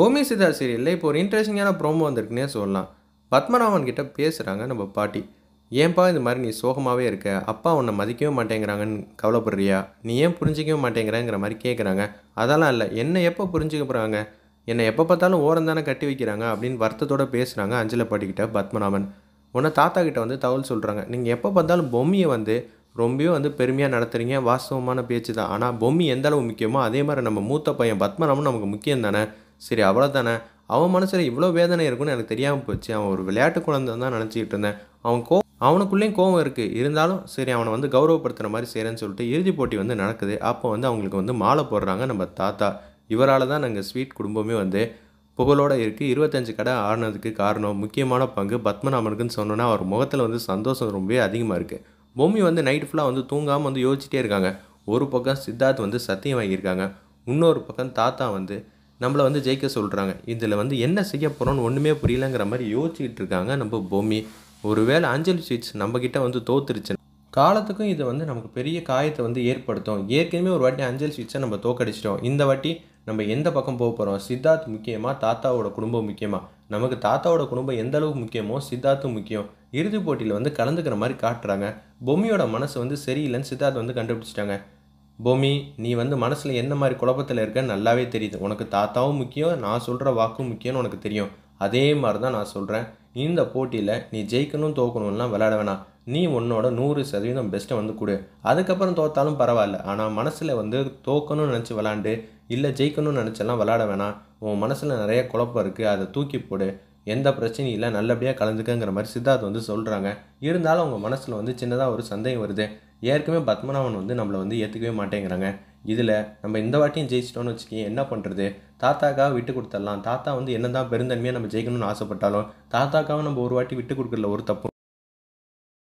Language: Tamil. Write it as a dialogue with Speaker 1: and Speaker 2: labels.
Speaker 1: பூமி சிதா சீரியலில் இப்போ ஒரு இன்ட்ரெஸ்டிங்கான ப்ரோமோ வந்திருக்குன்னே சொல்லலாம் பத்மநாபன் கிட்ட பேசுகிறாங்க நம்ம பாட்டி ஏன்பா இது மாதிரி நீ சோகமாகவே இருக்க அப்பா உன்னை மதிக்கவே மாட்டேங்கிறாங்கன்னு கவலைப்படுறியா நீ ஏன் புரிஞ்சிக்கவே மாட்டேங்கிறங்கிற மாதிரி கேட்குறாங்க அதெல்லாம் இல்லை என்னை எப்போ புரிஞ்சுக்க போகிறாங்க என்னை எப்போ பார்த்தாலும் ஓரம் தானே கட்டி வைக்கிறாங்க அப்படின்னு வருத்தத்தோடு பேசுகிறாங்க அஞ்சல பாட்டிக்கிட்ட பத்மநாபன் உன்னை தாத்தா கிட்ட வந்து தகவல் சொல்கிறாங்க நீங்கள் எப்போ பார்த்தாலும் பொம்மியை வந்து ரொம்பவே வந்து பெருமையாக நடத்துகிறீங்க வாஸ்தவமான பேச்சு தான் ஆனால் பொம்மி எந்த அளவு முக்கியமோ அதே மாதிரி நம்ம மூத்த பையன் பத்மநாபன் நமக்கு முக்கியம் தானே சரி அவ்வளோதானே அவன் மனசில் இவ்வளோ வேதனை இருக்குன்னு எனக்கு தெரியாமல் போச்சு அவன் ஒரு விளையாட்டு குழந்தை தான் நினச்சிக்கிட்டு இருந்தேன் அவன் கோ அவனுக்குள்ளேயும் கோவம் இருக்குது இருந்தாலும் சரி அவனை வந்து கௌரவப்படுத்துகிற மாதிரி செய்கிறேன்னு சொல்லிட்டு இறுதி போட்டி வந்து நடக்குது அப்போ வந்து அவங்களுக்கு வந்து மாலை போடுறாங்க நம்ம தாத்தா இவரால் தான் நாங்கள் ஸ்வீட் குடும்பமே வந்து புகழோடு இருக்குது இருபத்தஞ்சு கடை ஆடினதுக்கு காரணம் முக்கியமான பங்கு பத்மநாபனுக்குன்னு சொன்னோன்னா அவர் முகத்தில் வந்து சந்தோஷம் ரொம்பவே அதிகமாக இருக்குது பொம்மி வந்து நைட் ஃபுல்லாக வந்து தூங்காமல் வந்து யோசிச்சிட்டே இருக்காங்க ஒரு பக்கம் சித்தார்த் வந்து சத்தியம் வாங்கியிருக்காங்க இன்னொரு பக்கம் தாத்தா வந்து நம்மளை வந்து ஜெயிக்க சொல்கிறாங்க இதில் வந்து என்ன செய்ய போகிறோன்னு ஒன்றுமே புரியலங்கிற மாதிரி யோசிச்சுக்கிட்டு இருக்காங்க நம்ம பூமி ஒருவேளை அஞ்சலி ஸ்வீட்ஸ் நம்மக்கிட்ட வந்து தோத்துருச்சு காலத்துக்கும் இது வந்து நமக்கு பெரிய காயத்தை வந்து ஏற்படுத்தும் ஏற்கனவே ஒரு வாட்டி அஞ்சல் ஸ்வீட்ஸை நம்ம தோக்கடிச்சிட்டோம் இந்த வாட்டி நம்ம எந்த பக்கம் போக போகிறோம் சித்தார்த் முக்கியமாக தாத்தாவோட குடும்பம் முக்கியமாக நமக்கு தாத்தாவோட குடும்பம் எந்த அளவுக்கு முக்கியமோ சித்தார்த்தும் முக்கியம் இறுதிப் போட்டியில் வந்து கலந்துக்கிற மாதிரி காட்டுறாங்க பொம்மியோட மனசு வந்து சரியில்லைன்னு சித்தார்த் வந்து கண்டுபிடிச்சிட்டாங்க பூமி நீ வந்து மனசில் என்ன மாதிரி குழப்பத்தில் இருக்கன்னு நல்லாவே தெரியுது உனக்கு தாத்தாவும் முக்கியம் நான் சொல்கிற வாக்கும் முக்கியம்னு உனக்கு தெரியும் அதே மாதிரி தான் நான் சொல்கிறேன் இந்த போட்டியில் நீ ஜெயிக்கணும் தோக்கணும்லாம் விளையாட வேணாம் நீ உன்னோட நூறு சதவீதம் பெஸ்ட்டை வந்து கொடு அதுக்கப்புறம் தோத்தாலும் பரவாயில்ல ஆனால் மனசில் வந்து தோக்கணும்னு நினச்சி விளாண்டு இல்லை ஜெயிக்கணும்னு நினச்செல்லாம் விளாட வேணாம் உன் மனசில் நிறைய குழப்பம் இருக்குது அதை தூக்கி போடு எந்த பிரச்சனையும் இல்லை நல்லபடியாக கலந்துக்கங்கிற மாதிரி சித்தார்த்து வந்து சொல்கிறாங்க இருந்தாலும் அவங்க மனசில் வந்து சின்னதாக ஒரு சந்தேகம் வருது ஏற்கனவே பத்மநாபன் வந்து நம்மளை வந்து ஏற்றுக்கவே மாட்டேங்கிறாங்க இதில் நம்ம இந்த வாட்டியும் ஜெயிச்சிட்டோம்னு வச்சுக்கோங்க என்ன பண்ணுறது தாத்தாக்காக விட்டு கொடுத்துடலாம் தாத்தா வந்து என்ன தான் பெருந்தன்மையாக நம்ம ஜெயிக்கணும்னு ஆசைப்பட்டாலும் தாத்தாக்காக நம்ம ஒரு வாட்டி விட்டு கொடுக்குறல ஒரு தப்பு